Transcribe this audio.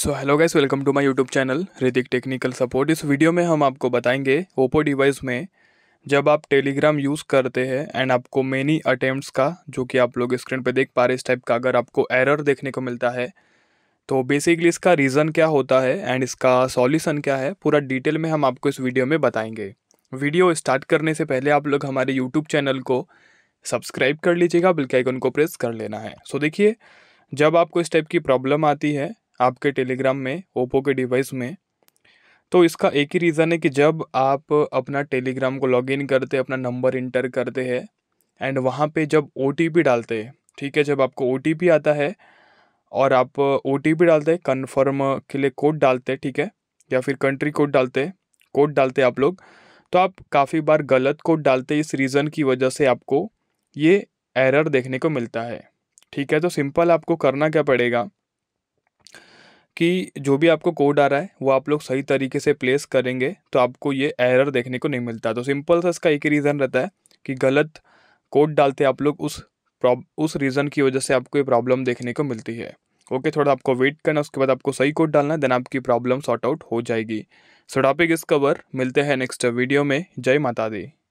so hello guys welcome to my YouTube channel Ritik technical support इस video में हम आपको बताएंगे ओप्पो डिवाइस में जब आप टेलीग्राम यूज़ करते हैं एंड आपको मेनी अटेम्प्ट्स का जो कि आप लोग स्क्रीन पर देख पा रहे इस टाइप का अगर आपको एरर देखने को मिलता है तो बेसिकली इसका रीज़न क्या होता है एंड इसका सॉल्यूशन क्या है पूरा डिटेल में हम आपको इस वीडियो में बताएंगे वीडियो स्टार्ट करने से पहले आप लोग हमारे यूट्यूब चैनल को सब्सक्राइब कर लीजिएगा बिल्कुल आइकन को प्रेस कर लेना है सो देखिए जब आपको इस टाइप की प्रॉब्लम आती है आपके टेलीग्राम में ओप्पो के डिवाइस में तो इसका एक ही रीज़न है कि जब आप अपना टेलीग्राम को लॉगिन करते अपना नंबर इंटर करते हैं एंड वहाँ पे जब ओ डालते हैं ठीक है जब आपको ओ आता है और आप ओ डालते हैं कन्फर्म के लिए कोड डालते हैं ठीक है या फिर कंट्री कोड डालते हैं कोड डालते हैं आप लोग तो आप काफ़ी बार गलत कोड डालते इस रीज़न की वजह से आपको ये एरर देखने को मिलता है ठीक है तो सिंपल आपको करना क्या पड़ेगा कि जो भी आपको कोड आ रहा है वो आप लोग सही तरीके से प्लेस करेंगे तो आपको ये एरर देखने को नहीं मिलता तो सिंपल सा इसका एक ही रीज़न रहता है कि गलत कोड डालते आप लोग उस उस रीज़न की वजह से आपको ये प्रॉब्लम देखने को मिलती है ओके थोड़ा आपको वेट करना उसके बाद आपको सही कोड डालना है देन आपकी प्रॉब्लम सॉर्ट आउट हो जाएगी सो टॉपिक इस कवर मिलते हैं नेक्स्ट वीडियो में जय माता दी